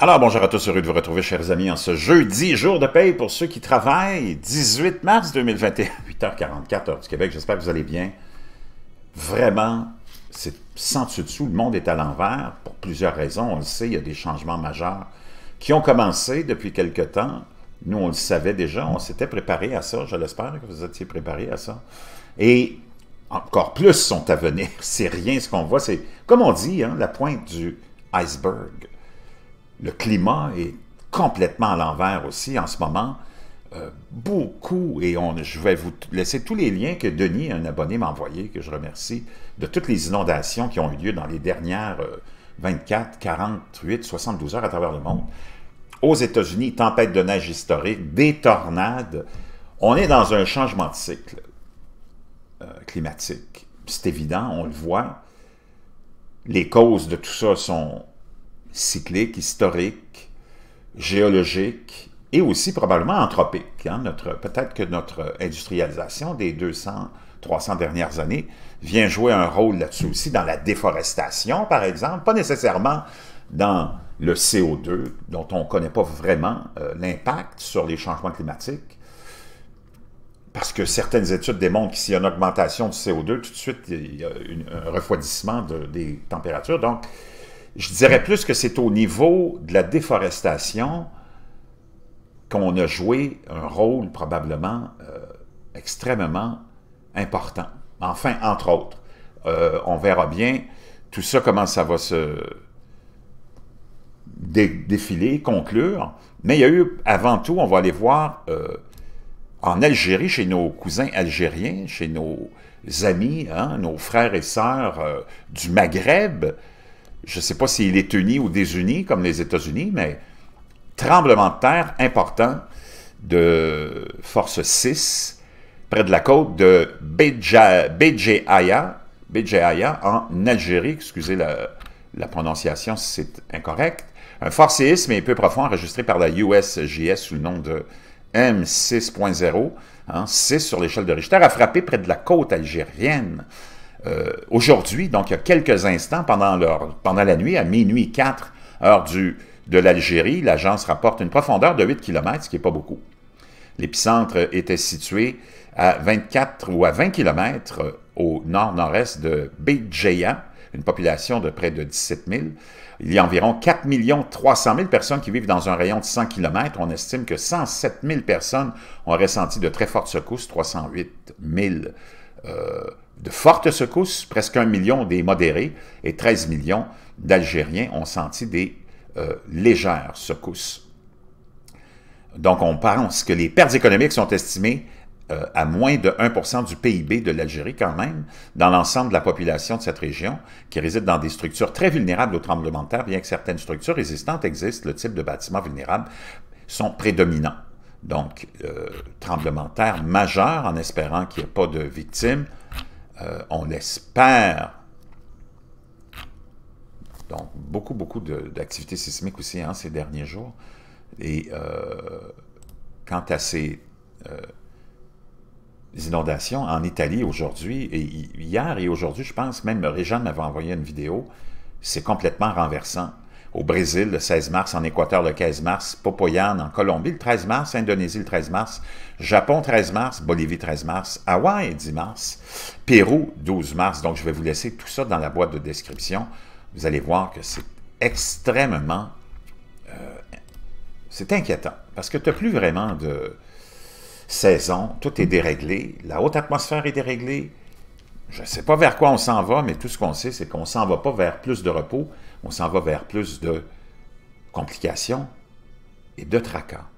Alors bonjour à tous, heureux de vous retrouver chers amis en ce jeudi, jour de paye pour ceux qui travaillent, 18 mars 2021, 8h44 heure du Québec, j'espère que vous allez bien. Vraiment, c'est sans dessus dessous, le monde est à l'envers pour plusieurs raisons, on le sait, il y a des changements majeurs qui ont commencé depuis quelque temps. Nous, on le savait déjà, on s'était préparé à ça, je l'espère que vous étiez préparé à ça. Et encore plus sont à venir, c'est rien ce qu'on voit, c'est comme on dit, hein, la pointe du iceberg. Le climat est complètement à l'envers aussi en ce moment. Euh, beaucoup, et on, je vais vous laisser tous les liens que Denis, un abonné, m'a envoyé, que je remercie, de toutes les inondations qui ont eu lieu dans les dernières 24, 48, 72 heures à travers le monde. Aux États-Unis, tempête de neige historique, des tornades. On est dans un changement de cycle euh, climatique. C'est évident, on le voit. Les causes de tout ça sont cyclique, historique, géologique et aussi probablement anthropique. Hein? Peut-être que notre industrialisation des 200, 300 dernières années vient jouer un rôle là-dessus aussi dans la déforestation, par exemple, pas nécessairement dans le CO2, dont on ne connaît pas vraiment euh, l'impact sur les changements climatiques, parce que certaines études démontrent que s'il y a une augmentation du CO2, tout de suite, il y a un refroidissement des températures. Donc, je dirais plus que c'est au niveau de la déforestation qu'on a joué un rôle probablement euh, extrêmement important. Enfin, entre autres, euh, on verra bien tout ça, comment ça va se défiler, conclure. Mais il y a eu, avant tout, on va aller voir euh, en Algérie, chez nos cousins algériens, chez nos amis, hein, nos frères et sœurs du Maghreb, je ne sais pas s'il est uni ou désuni comme les États-Unis, mais tremblement de terre important de force 6 près de la côte de Béjaïa, en Algérie, excusez la, prononciation si c'est incorrect, un fort séisme un peu profond enregistré par la USGS sous le nom de M6.0, 6 hein, sur l'échelle de Richter, a frappé près de la côte algérienne euh, aujourd'hui, donc il y a quelques instants, pendant, pendant la nuit, à minuit 4 heures du, de l'Algérie, l'agence rapporte une profondeur de 8 km, ce qui n'est pas beaucoup. L'épicentre était situé à 24 ou à 20 km euh, au nord-nord-est de Béjaïa, une population de près de 17 000. Il y a environ 4 300 000 personnes qui vivent dans un rayon de 100 km. On estime que 107 000 personnes ont ressenti de très fortes secousses, 308 000 euh, de fortes secousses, presque un million des modérés et 13 millions d'Algériens ont senti des euh, légères secousses. Donc on pense que les pertes économiques sont estimées euh, à moins de 1 du PIB de l'Algérie quand même, dans l'ensemble de la population de cette région, qui réside dans des structures très vulnérables aux tremblements de terre, bien que certaines structures résistantes existent, le type de bâtiments vulnérables sont prédominants donc euh, tremblement de terre majeur, en espérant qu'il n'y ait pas de victimes. Euh, on espère donc, beaucoup, beaucoup d'activités sismiques aussi en hein, ces derniers jours. Et euh, quant à ces inondations en Italie aujourd'hui, et hier et aujourd'hui, je pense, même Réjeanne m'avait envoyé une vidéo, c'est complètement renversant au Brésil le 16 mars, en Équateur le 15 mars, Popoyan en Colombie le 13 mars, Indonésie le 13 mars, Japon 13 mars, Bolivie 13 mars, Hawaï 10 mars, Pérou 12 mars. Donc je vais vous laisser tout ça dans la boîte de description. Vous allez voir que c'est extrêmement... Euh, c'est inquiétant parce que tu n'as plus vraiment de saison, tout est déréglé, la haute atmosphère est déréglée, je ne sais pas vers quoi on s'en va, mais tout ce qu'on sait, c'est qu'on ne s'en va pas vers plus de repos, on s'en va vers plus de complications et de tracas.